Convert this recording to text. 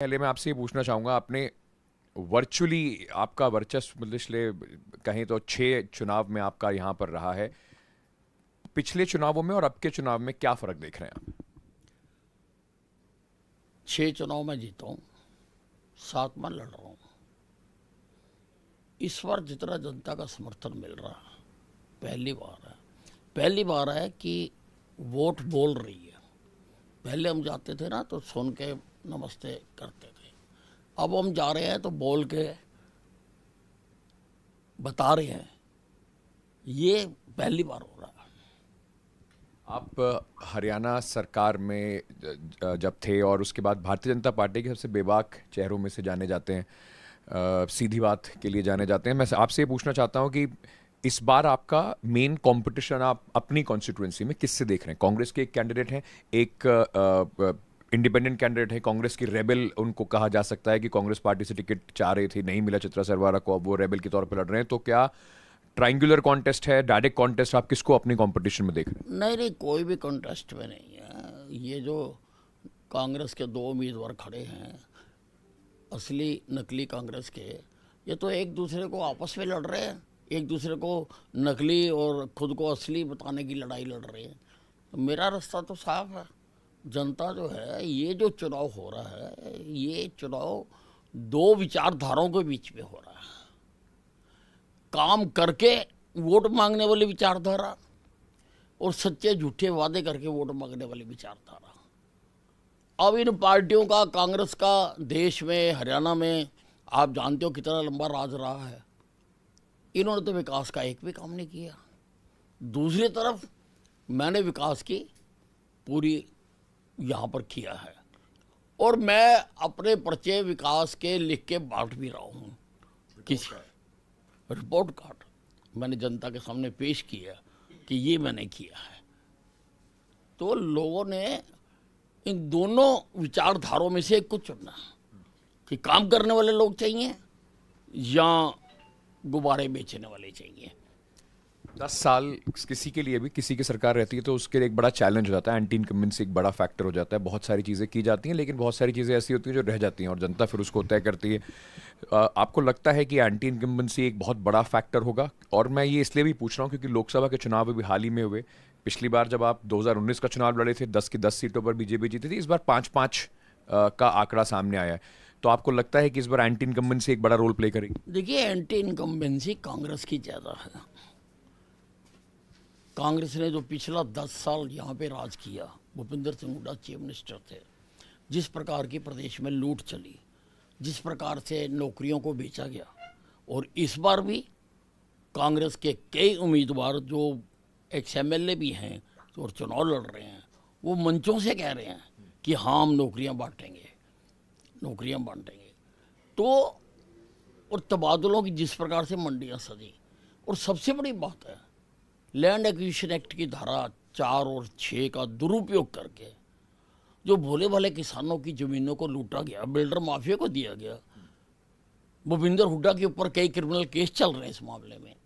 पहले मैं आपसे ये पूछना चाहूँगा आपने वर्चुअली आपका वर्चस्व मतलब पिछले कहें तो छः चुनाव में आपका यहाँ पर रहा है पिछले चुनावों में और अब के चुनाव में क्या फ़र्क देख रहे हैं आप छः चुनाव में जीता हूँ सात में लड़ रहा हूँ इस बार जितना जनता का समर्थन मिल रहा है पहली बार है पहली बार है कि वोट बोल रही है पहले हम जाते थे ना तो सुन के नमस्ते करते थे अब हम जा रहे हैं तो बोल के बता रहे हैं ये पहली बार हो रहा है आप हरियाणा सरकार में जब थे और उसके बाद भारतीय जनता पार्टी के सबसे बेबाक चेहरों में से जाने जाते हैं आ, सीधी बात के लिए जाने जाते हैं मैं आपसे ये पूछना चाहता हूँ कि इस बार आपका मेन कंपटीशन आप अपनी कॉन्स्टिट्यूंसी में किससे देख रहे हैं कांग्रेस के एक कैंडिडेट हैं एक इंडिपेंडेंट कैंडिडेट है कांग्रेस की रेबल उनको कहा जा सकता है कि कांग्रेस पार्टी से टिकट चाह रही थी नहीं मिला चित्रा सरवारा को अब वो रेबल के तौर पर लड़ रहे हैं तो क्या ट्राइंगुलर कॉन्टेस्ट है डायरेक्ट कॉन्टेस्ट आप किसको अपने कॉम्पिटिशन में देख रहे हैं नहीं नहीं कोई भी कॉन्टेस्ट में नहीं है ये जो कांग्रेस के दो उम्मीदवार खड़े हैं असली नकली कांग्रेस के ये तो एक दूसरे को आपस में लड़ रहे हैं एक दूसरे को नकली और खुद को असली बताने की लड़ाई लड़ रहे हैं तो मेरा रास्ता तो साफ है जनता जो है ये जो चुनाव हो रहा है ये चुनाव दो विचारधाराओं के बीच में हो रहा है काम करके वोट मांगने वाली विचारधारा और सच्चे झूठे वादे करके वोट मांगने वाली विचारधारा अब इन पार्टियों का कांग्रेस का देश में हरियाणा में आप जानते हो कितना लंबा राज रहा है इन्होंने तो विकास का एक भी काम नहीं किया दूसरी तरफ मैंने विकास की पूरी यहाँ पर किया है और मैं अपने परिचय विकास के लिख के बांट भी रहा हूँ किसी रिपोर्ट कार्ड मैंने जनता के सामने पेश किया कि ये मैंने किया है तो लोगों ने इन दोनों विचारधाराओं में से कुछ चुनना कि काम करने वाले लोग चाहिए या गुब्बारे बेचने वाले चाहिए दस साल किसी के लिए भी किसी की सरकार रहती है तो उसके लिए एक बड़ा चैलेंज हो जाता है एंटी इनकम्बेंसी एक बड़ा फैक्टर हो जाता है बहुत सारी चीज़ें की जाती हैं लेकिन बहुत सारी चीज़ें ऐसी होती हैं जो रह जाती हैं और जनता फिर उसको तय करती है आपको लगता है कि एंटी इनकम्बेंसी एक बहुत बड़ा फैक्टर होगा और मैं ये इसलिए भी पूछ रहा हूँ क्योंकि लोकसभा के चुनाव अभी हाल ही में हुए पिछली बार जब आप 2019 का चुनाव लड़े थे 10 की 10 सीटों पर बीजेपी जीती थी इस बार पाँच पाँच का आंकड़ा सामने आया है तो आपको लगता है कि इस बार एंटी इनकम्बेंसी एक बड़ा रोल प्ले करेगी देखिए एंटी इनकम्बेंसी कांग्रेस की ज़्यादा है कांग्रेस ने जो पिछला दस साल यहाँ पे राज किया भूपिंदर सिंह हुडा चीफ मिनिस्टर थे जिस प्रकार की प्रदेश में लूट चली जिस प्रकार से नौकरियों को बेचा गया और इस बार भी कांग्रेस के कई उम्मीदवार जो एक्स एम भी हैं और चुनाव लड़ रहे हैं वो मंचों से कह रहे हैं कि हाँ हम नौकरियाँ बांटेंगे नौकरियाँ बांटेंगे तो और तबादलों की जिस प्रकार से मंडियाँ सजी और सबसे बड़ी बात है लैंड एक्विजिशन एक्ट की धारा चार और छः का दुरुपयोग करके जो भोले भाले किसानों की ज़मीनों को लूटा गया बिल्डर माफिया को दिया गया भूपिंदर हुड्डा के ऊपर कई क्रिमिनल केस चल रहे हैं इस मामले में